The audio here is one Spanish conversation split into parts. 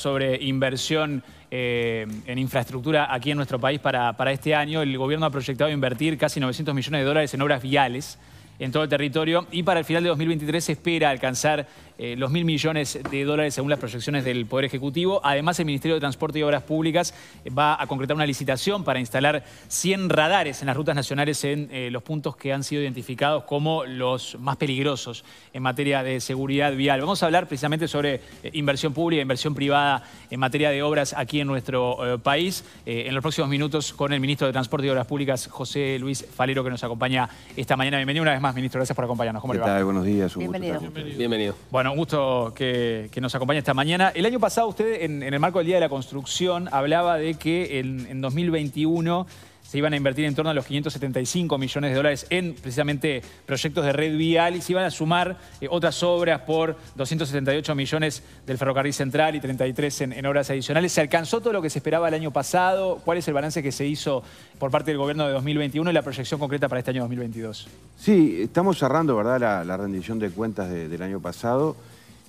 sobre inversión eh, en infraestructura aquí en nuestro país para, para este año. El gobierno ha proyectado invertir casi 900 millones de dólares en obras viales en todo el territorio y para el final de 2023 se espera alcanzar eh, los mil millones de dólares según las proyecciones del Poder Ejecutivo. Además, el Ministerio de Transporte y Obras Públicas eh, va a concretar una licitación para instalar 100 radares en las rutas nacionales en eh, los puntos que han sido identificados como los más peligrosos en materia de seguridad vial. Vamos a hablar precisamente sobre inversión pública, e inversión privada en materia de obras aquí en nuestro país en los próximos minutos con el Ministro de Transporte y Obras Públicas, José Luis Falero, que nos acompaña esta mañana. Bienvenido una vez más ministro. Gracias por acompañarnos. ¿Cómo Buenos días. Bienvenido. Bueno, un gusto que, nos acompañe esta mañana. El año pasado usted, en, el marco del Día de la Construcción, hablaba de que en 2021 se iban a invertir en torno a los 575 millones de dólares en precisamente proyectos de red vial y se iban a sumar eh, otras obras por 278 millones del ferrocarril central y 33 en, obras adicionales. ¿Se alcanzó todo lo que se esperaba el año pasado? ¿Cuál es el balance que se hizo por parte del gobierno de 2021 y la proyección concreta para este año 2022? Sí, estamos cerrando ¿verdad? La, rendición de cuentas del año pasado.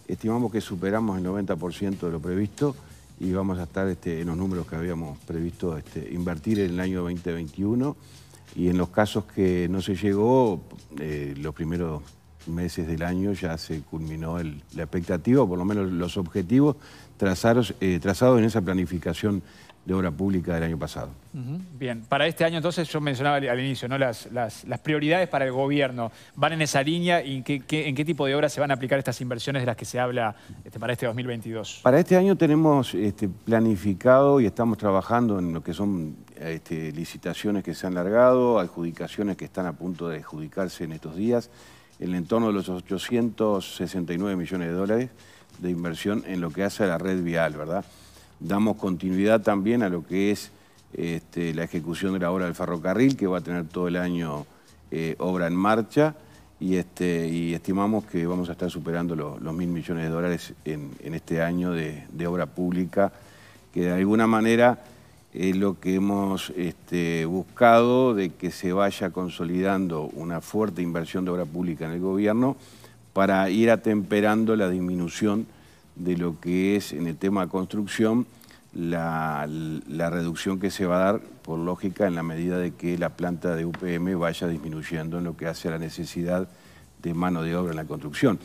Estimamos que superamos el 90% de lo previsto y vamos a estar este, en los números que habíamos previsto este, invertir en el año 2021 y en los casos que no se llegó, eh, lo primero meses del año ya se culminó la expectativa, o por lo menos los objetivos eh, trazados, en esa planificación de obra pública del año pasado. Bien, para este año entonces yo mencionaba al, inicio ¿no? Las, prioridades para el gobierno. ¿Van en esa línea y en qué, tipo de obras se van a aplicar estas inversiones de las que se habla este, para este 2022? Para este año tenemos este, planificado y estamos trabajando en lo que son este, licitaciones que se han largado, adjudicaciones que están a punto de adjudicarse en estos días en el entorno de los 869 millones de dólares de inversión en lo que hace a la red vial, ¿verdad? Damos continuidad también a lo que es este, la ejecución de la obra del ferrocarril, que va a tener todo el año eh, obra en marcha, este, y, estimamos que vamos a estar superando los mil millones de dólares en, este año de obra pública, que de alguna manera es lo que hemos este, buscado de que se vaya consolidando una fuerte inversión de obra pública en el gobierno para ir atemperando la disminución de lo que es en el tema de construcción la, reducción que se va a dar, por lógica, en la medida de que la planta de UPM vaya disminuyendo en lo que hace a la necesidad de mano de obra en la construcción.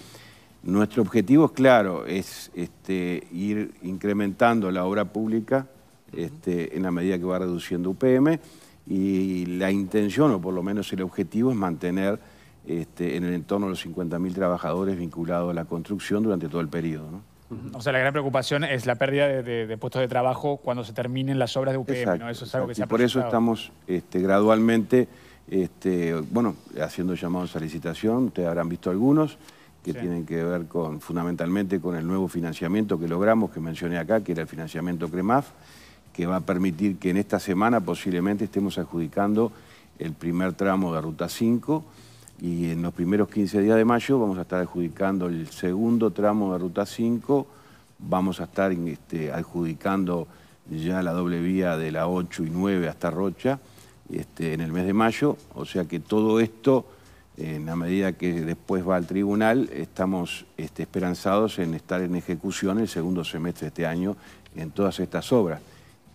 Nuestro objetivo es claro, es este, ir incrementando la obra pública este, en la medida que va reduciendo UPM y la intención, o por lo menos el objetivo, es mantener este, en el entorno de los 50.000 trabajadores vinculados a la construcción durante todo el periodo. O sea, la gran preocupación es la pérdida de, puestos de trabajo cuando se terminen las obras de UPM, ¿no? Eso es algo que se y Por eso estamos este, gradualmente, bueno, haciendo llamados a licitación, ustedes habrán visto algunos, que tienen que ver con fundamentalmente con el nuevo financiamiento que logramos, que mencioné acá, que era el financiamiento CREMAF, que va a permitir que en esta semana posiblemente estemos adjudicando el primer tramo de Ruta 5 y en los primeros 15 días de mayo vamos a estar adjudicando el segundo tramo de Ruta 5, vamos a estar este, adjudicando ya la doble vía de la 8 y 9 hasta Rocha este, en el mes de mayo, o sea que todo esto, en la medida que después va al tribunal, estamos este, esperanzados en estar en ejecución el segundo semestre de este año en todas estas obras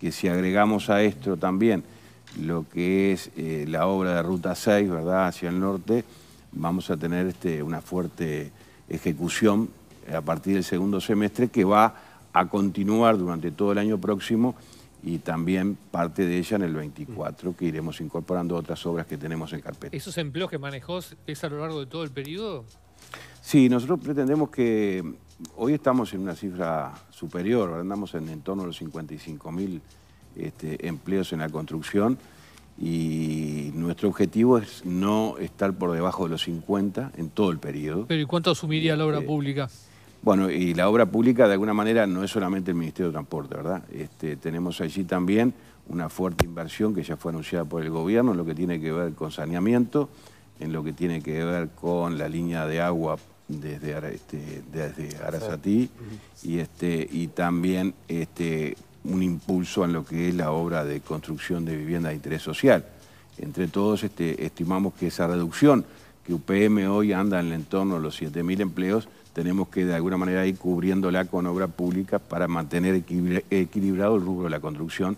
que si agregamos a esto también lo que es eh, la obra de Ruta 6, ¿verdad?, hacia el norte, vamos a tener este, una fuerte ejecución a partir del segundo semestre que va a continuar durante todo el año próximo y también parte de ella en el 24, que iremos incorporando otras obras que tenemos en carpeta. ¿Esos empleos que manejó es a lo largo de todo el periodo? Sí, nosotros pretendemos que mm, hoy estamos en una cifra superior, andamos en, torno a los 55 mil este, empleos en la construcción y nuestro objetivo es no estar por debajo de los 50 en todo el periodo. ¿Pero y cuánto asumiría la obra este, pública? Bueno, y la obra pública de alguna manera no es solamente el Ministerio de Transporte, ¿verdad? Este, tenemos allí también una fuerte inversión que ya fue anunciada por el gobierno en lo que tiene que ver con saneamiento, en lo que tiene que ver con la línea de agua desde, este, desde Arasatí y, este, y también este, un impulso en lo que es la obra de construcción de vivienda de interés social. Entre todos este, estimamos que esa reducción que UPM hoy anda en el entorno de los 7.000 empleos, tenemos que de alguna manera ir cubriéndola con obra pública para mantener equilibrado el rubro de la construcción,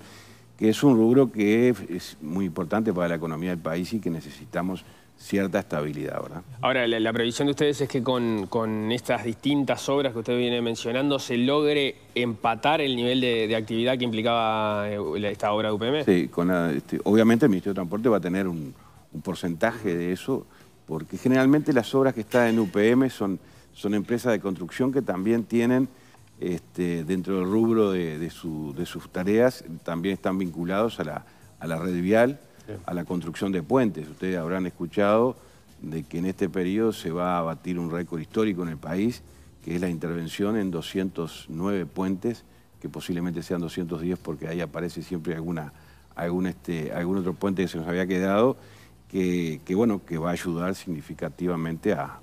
que es un rubro que es muy importante para la economía del país y que necesitamos cierta estabilidad, ¿verdad? Ahora, la, previsión de ustedes es que con, estas distintas obras que usted viene mencionando se logre empatar el nivel de, actividad que implicaba eh, esta obra de UPM. Sí, este, obviamente el Ministerio de Transporte va a tener un, porcentaje de eso, porque generalmente las obras que están en UPM son, son empresas de construcción que también tienen, este, dentro del rubro de, de, sus tareas, también están vinculados a la, a la red vial, a la construcción de puentes. Ustedes habrán escuchado de que en este periodo se va a batir un récord histórico en el país, que es la intervención en 209 puentes, que posiblemente sean 210 porque ahí aparece siempre alguna, algún, este, algún otro puente que se nos había quedado, que, bueno, que va a ayudar significativamente a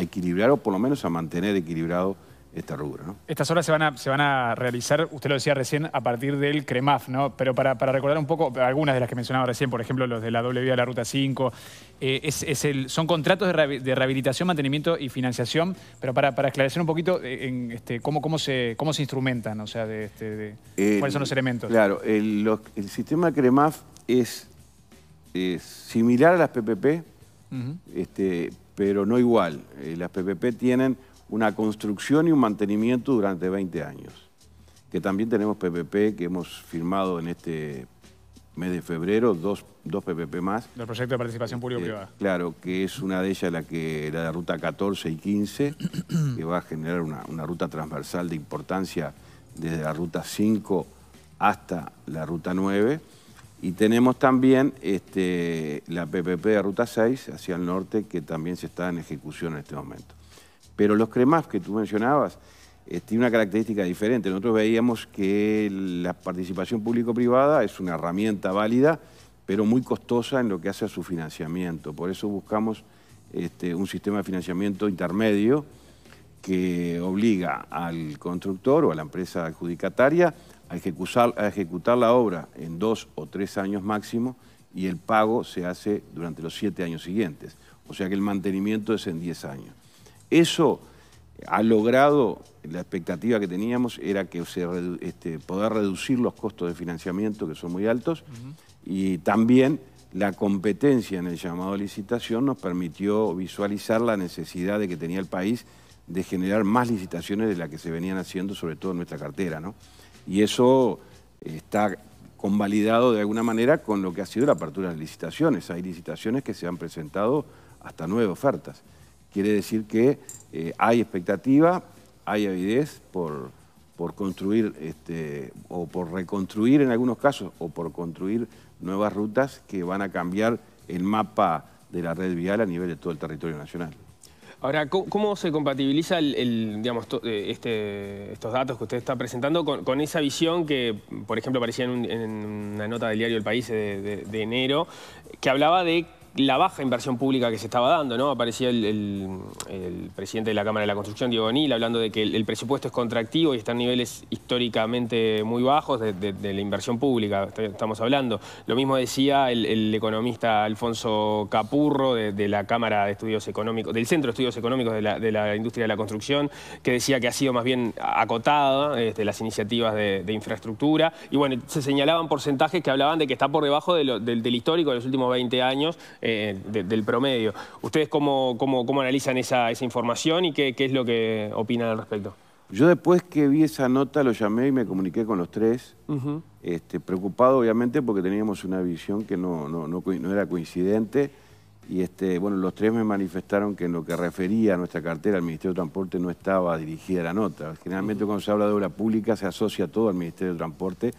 equilibrar o por lo menos a mantener equilibrado rubro. ¿no? Estas obras se van, a, se van a realizar, usted lo decía recién, a partir del CREMAF, ¿no? Pero para, para recordar un poco algunas de las que mencionaba recién, por ejemplo, los de la doble vía de la Ruta 5, eh, son contratos de, rehabilitación, mantenimiento y financiación, pero para, para esclarecer un poquito eh, este, cómo, cómo, se, cómo se instrumentan, o sea, de, este, cuáles son los elementos. Claro, el, sistema CREMAF es, similar a las PPP, este, pero no igual. Eh, las PPP tienen una construcción y un mantenimiento durante 20 años. Que también tenemos PPP que hemos firmado en este mes de febrero, dos, dos PPP más. Los proyectos de participación eh, público-privada. Eh, claro, que es una de ellas la, que, la de ruta 14 y 15, que va a generar una, ruta transversal de importancia desde la ruta 5 hasta la ruta 9. Y tenemos también este, la PPP de ruta 6 hacia el norte, que también se está en ejecución en este momento. Pero los cremas que tú mencionabas eh, tienen una característica diferente. Nosotros veíamos que la participación público-privada es una herramienta válida, pero muy costosa en lo que hace a su financiamiento. Por eso buscamos este, un sistema de financiamiento intermedio que obliga al constructor o a la empresa adjudicataria a ejecutar, a ejecutar la obra en dos o tres años máximo y el pago se hace durante los siete años siguientes. O sea que el mantenimiento es en diez años. Eso ha logrado, la expectativa que teníamos era que este, poder reducir los costos de financiamiento, que son muy altos, y también la competencia en el llamado licitación nos permitió visualizar la necesidad de que tenía el país de generar más licitaciones de las que se venían haciendo, sobre todo en nuestra cartera. Y eso está convalidado de alguna manera con lo que ha sido la apertura de licitaciones. Hay licitaciones que se han presentado hasta nueve ofertas. Quiere decir que eh, hay expectativa, hay avidez por, por construir este, o por reconstruir en algunos casos o por construir nuevas rutas que van a cambiar el mapa de la red vial a nivel de todo el territorio nacional. Ahora, ¿cómo se compatibiliza el, digamos, eh, este, estos datos que usted está presentando con, esa visión que, por ejemplo, aparecía en, una nota del diario El País de enero, que hablaba de la baja inversión pública que se estaba dando, ¿no? Aparecía el, presidente de la Cámara de la Construcción, Diego Bonil, hablando de que el, presupuesto es contractivo y está en niveles históricamente muy bajos de, la inversión pública, estamos hablando. Lo mismo decía el, economista Alfonso Capurro de, la Cámara de Estudios Económicos, del Centro de Estudios Económicos de la, Industria de la Construcción, que decía que ha sido más bien acotada este, las iniciativas de, infraestructura. Y bueno, se señalaban porcentajes que hablaban de que está por debajo del, del histórico de los últimos 20 años eh, del promedio. ¿Ustedes cómo, cómo, analizan esa, esa, información y qué, es lo que opinan al respecto? Yo después que vi esa nota lo llamé y me comuniqué con los tres, este, preocupado obviamente porque teníamos una visión que no, no, era coincidente. Y este, bueno, los tres me manifestaron que en lo que refería a nuestra cartera al Ministerio de Transporte no estaba dirigida la nota. Generalmente cuando se habla de obra pública se asocia todo al Ministerio de Transporte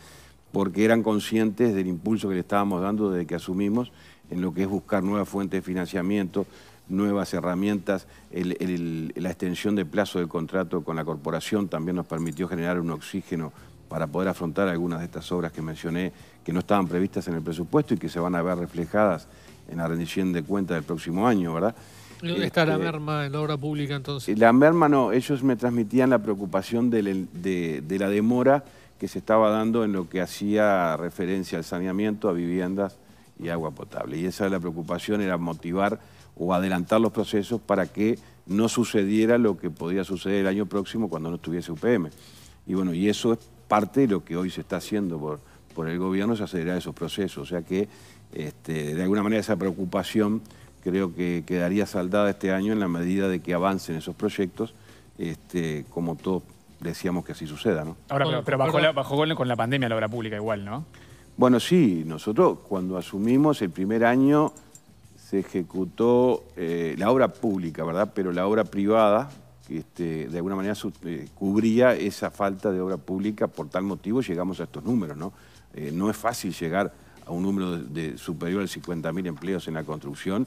porque eran conscientes del impulso que le estábamos dando desde que asumimos en lo que es buscar nuevas fuentes de financiamiento, nuevas herramientas, la extensión de plazo del contrato con la corporación también nos permitió generar un oxígeno para poder afrontar algunas de estas obras que mencioné que no estaban previstas en el presupuesto y que se van a ver reflejadas en la rendición de cuentas del próximo año, ¿verdad? ¿Dónde está la este, merma en la obra pública entonces? Eh, la merma no, ellos me transmitían la preocupación de la demora que se estaba dando en lo que hacía referencia al saneamiento, a viviendas y agua potable. Y esa era la preocupación, era motivar o adelantar los procesos para que no sucediera lo que podía suceder el año próximo cuando no estuviese UPM. Y bueno, y eso es parte de lo que hoy se está haciendo por, por el gobierno, es acelerar esos procesos. O sea que, este, de alguna manera, esa preocupación creo que quedaría saldada este año en la medida de que avancen esos proyectos, este, como todos decíamos que así suceda. ¿no? Ahora, pero, bajo bajó, con la pandemia la obra pública igual, ¿no? Bueno, sí, nosotros cuando asumimos el primer año se ejecutó eh, la obra pública, ¿verdad? Pero la obra privada, este, de alguna manera eh, cubría esa falta de obra pública, por tal motivo llegamos a estos números, ¿no? Eh, no es fácil llegar a un número superior al 50.000 empleos en la construcción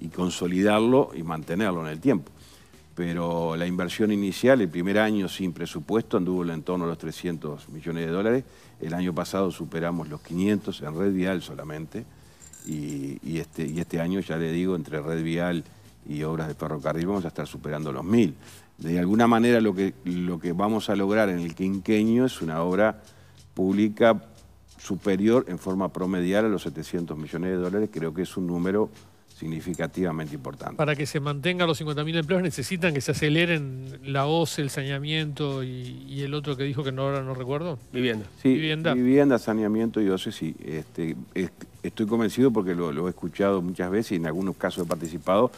y consolidarlo y mantenerlo en el tiempo pero la inversión inicial, el primer año sin presupuesto, anduvo en torno a los 300 millones de dólares. El año pasado superamos los 500 en red vial solamente. Este, y, este, año, ya le digo, entre red vial y obras de ferrocarril vamos a estar superando los 1000. De alguna manera lo que, lo que vamos a lograr en el quinqueño es una obra pública superior en forma promedial a los 700 millones de dólares. Creo que es un número significativamente importante. Para que se mantenga los 50.000 empleos necesitan que se aceleren la OCE, el saneamiento y, el otro que dijo que no ahora no recuerdo. Vivienda. Sí, vivienda. saneamiento y OCE, sí. Este, estoy convencido porque lo, he escuchado muchas veces y en algunos casos he participado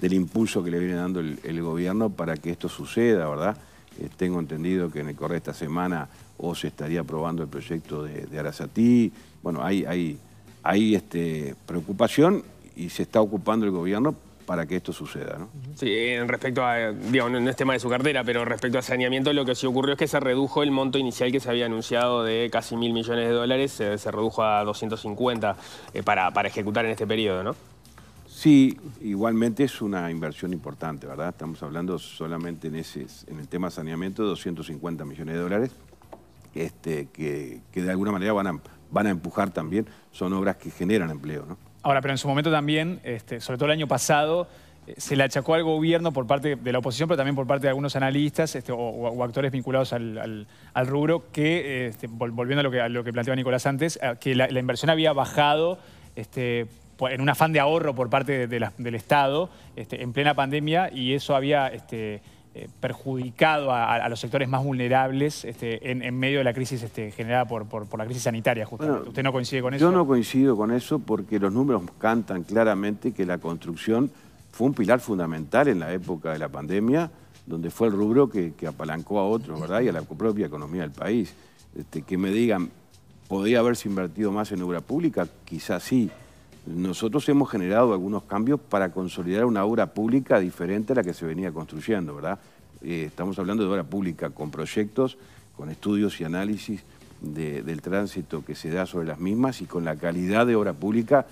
del impulso que le viene dando el, gobierno para que esto suceda, ¿verdad? Eh, tengo entendido que en el correr de esta semana o se estaría aprobando el proyecto de, de Arasatí. Bueno, hay, hay, hay este, preocupación y se está ocupando el gobierno para que esto suceda. ¿no? Sí, respecto a, digo, no, es tema de su cartera, pero respecto a saneamiento, lo que sí ocurrió es que se redujo el monto inicial que se había anunciado de casi mil millones de dólares, eh, se, redujo a 250 eh, para, para ejecutar en este periodo, ¿no? Sí, igualmente es una inversión importante, ¿verdad? Estamos hablando solamente en, ese, en el tema saneamiento de 250 millones de dólares. Este, que, de alguna manera van a, van a empujar también, son obras que generan empleo. Ahora, pero en su momento también, este, sobre todo el año pasado, eh, se le achacó al gobierno por parte de la oposición, pero también por parte de algunos analistas este, o, actores vinculados al, rubro, que, volviendo a lo que, a planteaba Nicolás antes, que la, inversión había bajado en un afán de ahorro por parte del Estado en plena pandemia y eso había eh, perjudicado a, los sectores más vulnerables este, en, medio de la crisis este, generada por, la crisis sanitaria, justamente. ¿Usted no coincide con eso? Yo no coincido con eso porque los números cantan claramente que la construcción fue un pilar fundamental en la época de la pandemia, donde fue el rubro que, apalancó a otros, ¿verdad? Y a la propia economía del país. Este, que me digan, ¿podría haberse invertido más en obra pública? Quizás sí nosotros hemos generado algunos cambios para consolidar una obra pública diferente a la que se venía construyendo, ¿verdad? Eh, estamos hablando de obra pública con proyectos, con estudios y análisis del tránsito que se da sobre las mismas y con la calidad de obra pública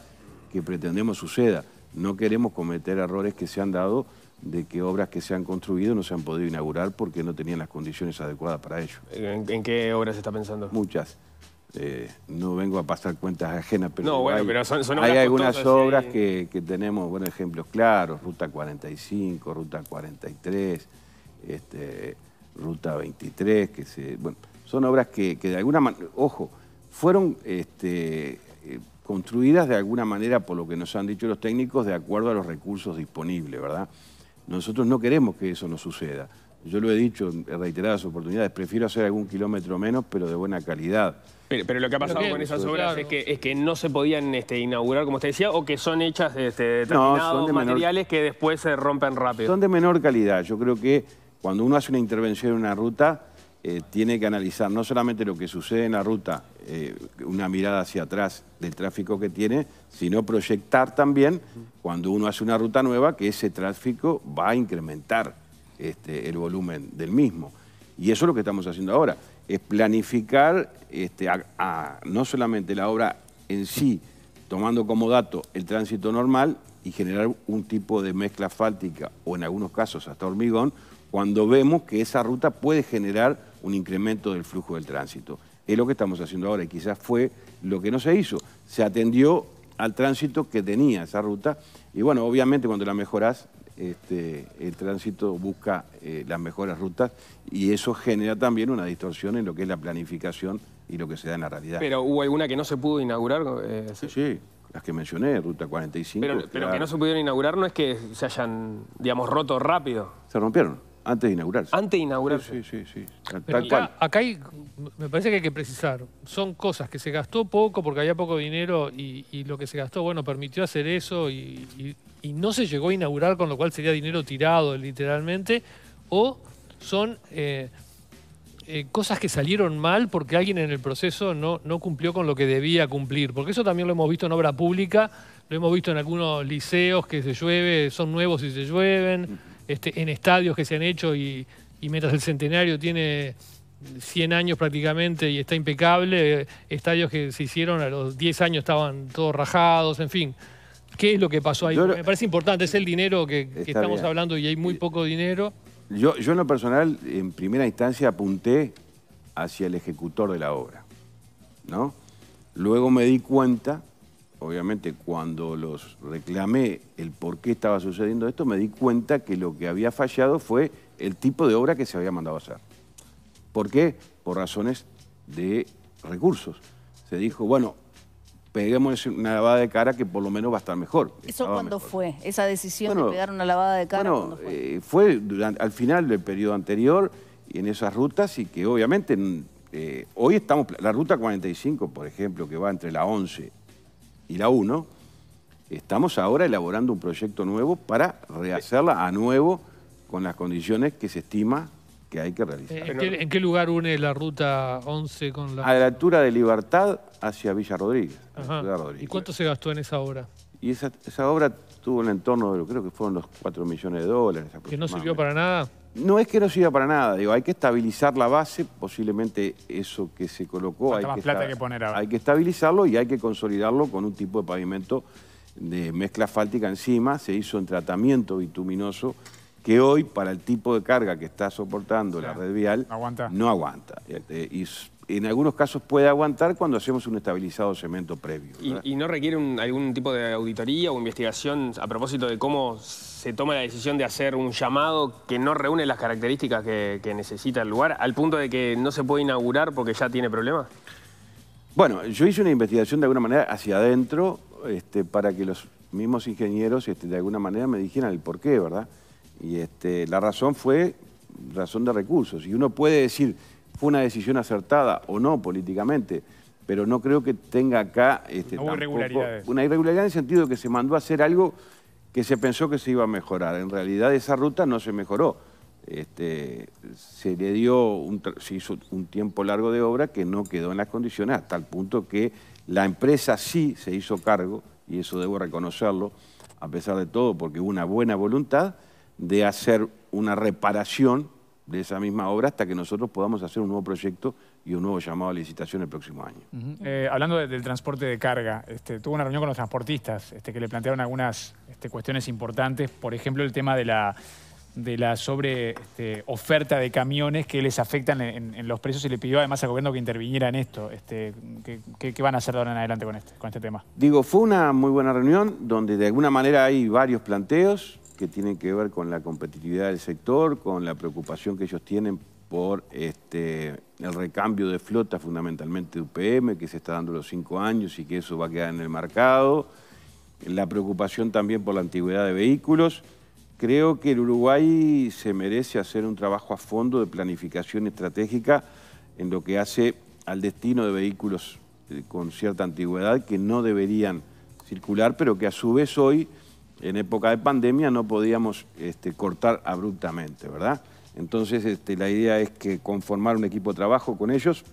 que pretendemos suceda. No queremos cometer errores que se han dado de que obras que se han construido no se han podido inaugurar porque no tenían las condiciones adecuadas para ello. ¿En, qué obras se está pensando? Muchas. Eh, no vengo a pasar cuentas ajenas, pero, hay, algunas obras que, tenemos, bueno, ejemplos claros, Ruta 45, Ruta 43, este, Ruta 23, que bueno, son obras que, de alguna manera, ojo, fueron este, eh, construidas de alguna manera, por lo que nos han dicho los técnicos, de acuerdo a los recursos disponibles, ¿verdad? Nosotros no queremos que eso nos suceda. Yo lo he dicho en reiteradas oportunidades, prefiero hacer algún kilómetro menos, pero de buena calidad. Pero, lo que ha pasado con esas obras es, que, es que no se podían este, inaugurar, como usted decía, o que son hechas de este, determinados materiales que después se rompen rápido. Son de menor calidad. Yo creo que cuando uno hace una intervención en una ruta, eh, tiene que analizar no solamente lo que sucede en la ruta, eh, una mirada hacia atrás del tráfico que tiene, sino proyectar también, cuando uno hace una ruta nueva, que ese tráfico va a incrementar. Este, el volumen del mismo. Y eso es lo que estamos haciendo ahora, es planificar este, no solamente la obra en sí, tomando como dato el tránsito normal y generar un tipo de mezcla asfáltica o en algunos casos hasta hormigón, cuando vemos que esa ruta puede generar un incremento del flujo del tránsito. Es lo que estamos haciendo ahora y quizás fue lo que no se hizo. Se atendió al tránsito que tenía esa ruta y bueno, obviamente cuando la mejorás este, el tránsito busca eh, las mejores rutas y eso genera también una distorsión en lo que es la planificación y lo que se da en la realidad. Pero hubo alguna que no se pudo inaugurar. Eh, sí, sí, las que mencioné, Ruta 45. Pero, que no se pudieron inaugurar no es que se hayan, digamos, roto rápido. Se rompieron. Antes de inaugurarse. Antes de inaugurarse. Sí, sí, sí. Acá hay, me parece que hay que precisar. Son cosas que se gastó poco porque había poco dinero y, lo que se gastó, bueno, permitió hacer eso y, no se llegó a inaugurar, con lo cual sería dinero tirado literalmente. O son eh, eh, cosas que salieron mal porque alguien en el proceso no, no cumplió con lo que debía cumplir. Porque eso también lo hemos visto en obra pública, lo hemos visto en algunos liceos que se llueve, son nuevos y se llueven. Este, en estadios que se han hecho y, metas del centenario tiene 100 años prácticamente y está impecable, eh, estadios que se hicieron a los 10 años estaban todos rajados, en fin. ¿Qué es lo que pasó ahí? Me parece importante, es el dinero que, estamos hablando y hay muy eh, poco dinero. Yo, yo en lo personal, en primera instancia, apunté hacia el ejecutor de la obra, ¿no? Luego me di cuenta obviamente cuando los reclamé el por qué estaba sucediendo esto, me di cuenta que lo que había fallado fue el tipo de obra que se había mandado a hacer. ¿Por qué? Por razones de recursos. Se dijo, bueno, peguemos una lavada de cara que por lo menos va a estar mejor. ¿Eso cuándo fue? ¿Esa decisión de pegar una lavada de cara? Bueno, fue, eh, fue al final del periodo anterior y en esas rutas y que obviamente mm, eh, hoy estamos... La ruta 45, por ejemplo, que va entre la 11 y la 1, estamos ahora elaborando un proyecto nuevo para rehacerla a nuevo con las condiciones que se estima que hay que realizar. ¿En qué, lugar une la ruta 11 con la...? A la altura de Libertad hacia Villa Rodríguez. ¿Y cuánto se gastó en esa obra? Y esa, obra tuvo un entorno, de, creo que fueron los 4 millones de dólares. ¿Que no sirvió para nada? No es que no sirva para nada, digo, hay que estabilizar la base, posiblemente eso que se colocó hay que, hay que, estabilizarlo y hay que consolidarlo con un tipo de pavimento de mezcla asfáltica encima, se hizo un tratamiento bituminoso que hoy para el tipo de carga que está soportando la red vial no aguanta. Eh, eh, en algunos casos puede aguantar cuando hacemos un estabilizado cemento previo. ¿Y, no requiere algún tipo de auditoría o investigación a propósito de cómo se toma la decisión de hacer un llamado que no reúne las características que, necesita el lugar, al punto de que no se puede inaugurar porque ya tiene problemas? Bueno, yo hice una investigación de alguna manera hacia adentro este, para que los mismos ingenieros este, de alguna manera me dijeran el porqué, ¿verdad? Y este, la razón fue razón de recursos. Y uno puede decir, fue una decisión acertada o no políticamente, pero no creo que tenga acá este, no irregularidades. una irregularidad en el sentido de que se mandó a hacer algo que se pensó que se iba a mejorar. En realidad esa ruta no se mejoró. Este, se le dio, se hizo un tiempo largo de obra que no quedó en las condiciones hasta el punto que la empresa sí se hizo cargo, y eso debo reconocerlo, a pesar de todo, porque hubo una buena voluntad de hacer una reparación de esa misma obra hasta que nosotros podamos hacer un nuevo proyecto y un nuevo llamado a licitación el próximo año. Eh, hablando del transporte de carga, este, tuvo una reunión con los transportistas este, que le plantearon algunas este, cuestiones importantes, por ejemplo el tema de la, de la sobre oferta de camiones que les afectan en, los precios y le pidió además al gobierno que interviniera en esto. ¿qué, van a hacer de ahora en adelante con este, con este tema? Digo, fue una muy buena reunión donde de alguna manera hay varios planteos, que tienen que ver con la competitividad del sector, con la preocupación que ellos tienen por este, el recambio de flota fundamentalmente de UPM, que se está dando los cinco años y que eso va a quedar en el mercado, la preocupación también por la antigüedad de vehículos. Creo que el Uruguay se merece hacer un trabajo a fondo de planificación estratégica en lo que hace al destino de vehículos eh, con cierta antigüedad que no deberían circular, pero que a su vez hoy en época de pandemia no podíamos este, cortar abruptamente, ¿verdad? Entonces este, la idea es que conformar un equipo de trabajo con ellos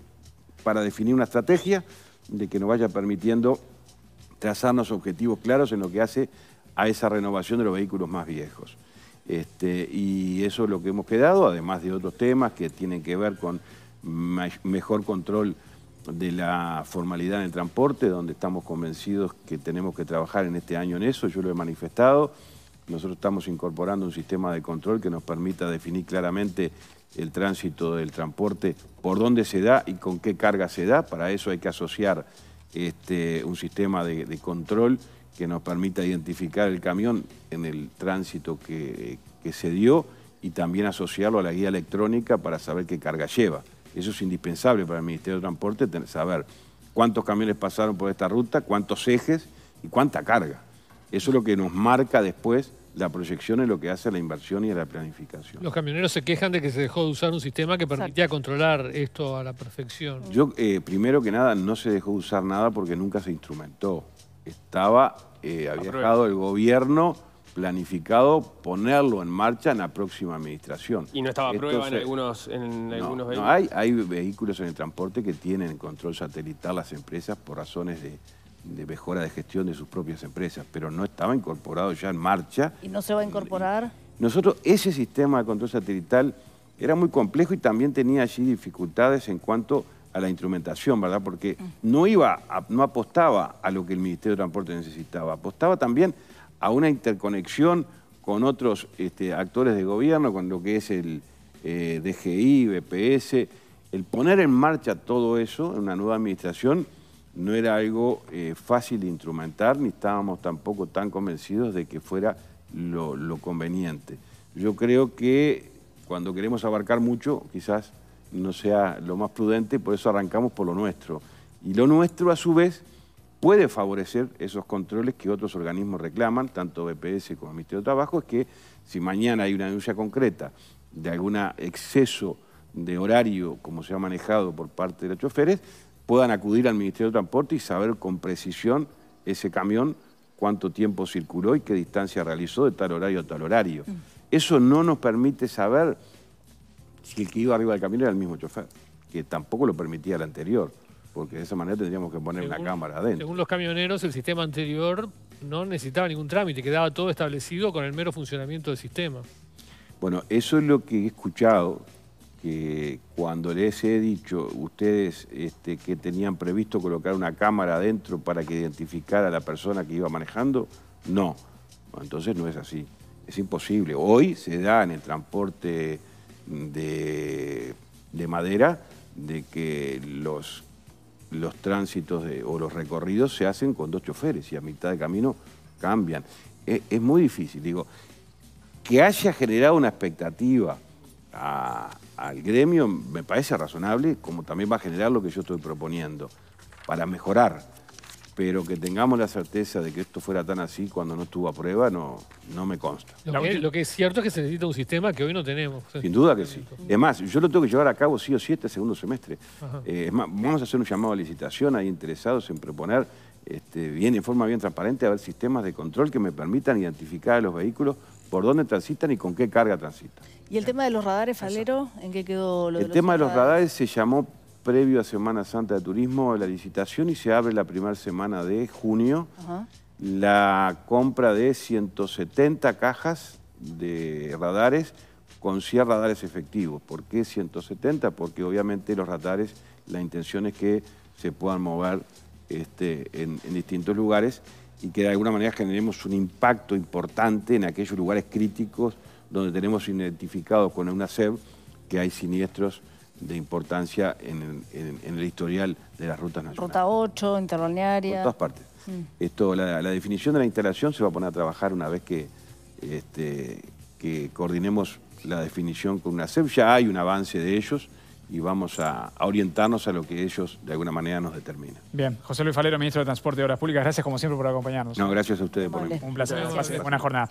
para definir una estrategia de que nos vaya permitiendo trazarnos objetivos claros en lo que hace a esa renovación de los vehículos más viejos. Este, y eso es lo que hemos quedado, además de otros temas que tienen que ver con mejor control de la formalidad en transporte, donde estamos convencidos que tenemos que trabajar en este año en eso, yo lo he manifestado. Nosotros estamos incorporando un sistema de control que nos permita definir claramente el tránsito del transporte, por dónde se da y con qué carga se da. Para eso hay que asociar este, un sistema de, control que nos permita identificar el camión en el tránsito que se dio y también asociarlo a la guía electrónica para saber qué carga lleva. Eso es indispensable para el Ministerio de Transporte, saber cuántos camiones pasaron por esta ruta, cuántos ejes y cuánta carga. Eso es lo que nos marca después la proyección en lo que hace a la inversión y a la planificación. Los camioneros se quejan de que se dejó de usar un sistema que permitía controlar esto a la perfección. Yo, eh, primero que nada, no se dejó de usar nada porque nunca se instrumentó. Estaba, eh, había dejado el gobierno planificado ponerlo en marcha en la próxima administración. ¿Y no estaba a prueba en algunos, vehículos? hay, vehículos en el transporte que tienen control satelital las empresas por razones de, mejora de gestión de sus propias empresas, pero no estaba incorporado ya en marcha. ¿Y no se va a incorporar? Nosotros, ese sistema de control satelital era muy complejo y también tenía allí dificultades en cuanto a la instrumentación, ¿verdad? Porque mm. no iba, no apostaba a lo que el Ministerio de Transporte necesitaba, apostaba también a una interconexión con otros este, actores de gobierno, con lo que es el eh, DGI, BPS. El poner en marcha todo eso en una nueva administración no era algo eh, fácil de instrumentar, ni estábamos tampoco tan convencidos de que fuera lo, lo conveniente. Yo creo que cuando queremos abarcar mucho, quizás no sea lo más prudente, por eso arrancamos por lo nuestro. Y lo nuestro, a su vez, puede favorecer esos controles que otros organismos reclaman, tanto BPS como el Ministerio de Trabajo, es que si mañana hay una denuncia concreta de algún exceso de horario, como se ha manejado por parte de los choferes, puedan acudir al Ministerio de Transporte y saber con precisión ese camión cuánto tiempo circuló y qué distancia realizó de tal horario a tal horario. Mm. Eso no nos permite saber si el que iba arriba del camión era el mismo chofer, que tampoco lo permitía el anterior porque de esa manera tendríamos que poner una cámara adentro. Según los camioneros, el sistema anterior no necesitaba ningún trámite, quedaba todo establecido con el mero funcionamiento del sistema. Bueno, eso es lo que he escuchado, que cuando les he dicho ustedes este, que tenían previsto colocar una cámara adentro para que identificara a la persona que iba manejando, no. Entonces no es así, es imposible. Hoy se da en el transporte de madera de que los los tránsitos o los recorridos se hacen con dos choferes y a mitad de camino cambian. Es, muy difícil, digo, que haya generado una expectativa al gremio me parece razonable, como también va a generar lo que yo estoy proponiendo para mejorar pero que tengamos la certeza de que esto fuera tan así cuando no estuvo a prueba, no, no me consta. Lo que, es cierto es que se necesita un sistema que hoy no tenemos. Sin duda que sí. Es más, yo lo tengo que llevar a cabo sí o sí este segundo semestre. Eh, vamos a hacer un llamado a licitación, hay interesados en proponer este, bien en forma bien transparente, a ver sistemas de control que me permitan identificar a los vehículos por dónde transitan y con qué carga transitan. ¿Y el tema de los radares, Falero? ¿En qué quedó lo El tema de los radares se llamó previo a Semana Santa de Turismo la licitación y se abre la primera semana de junio la compra de 170 cajas de radares con 100 radares efectivos. ¿Por qué 170? Porque obviamente los radares, la intención es que se puedan mover este, en, distintos lugares y que de alguna manera generemos un impacto importante en aquellos lugares críticos donde tenemos identificados con una SEB que hay siniestros de importancia en, el historial de las rutas nacionales. Ruta 8, interbalnearia. Por todas partes. Mm. Esto, la, definición de la instalación se va a poner a trabajar una vez que, este, que coordinemos la definición con una CEP. Ya hay un avance de ellos y vamos a, orientarnos a lo que ellos de alguna manera nos determinan. Bien, José Luis Falero, ministro de Transporte y Obras Públicas, gracias como siempre por acompañarnos. No, gracias a ustedes por venir. Un placer, buena jornada.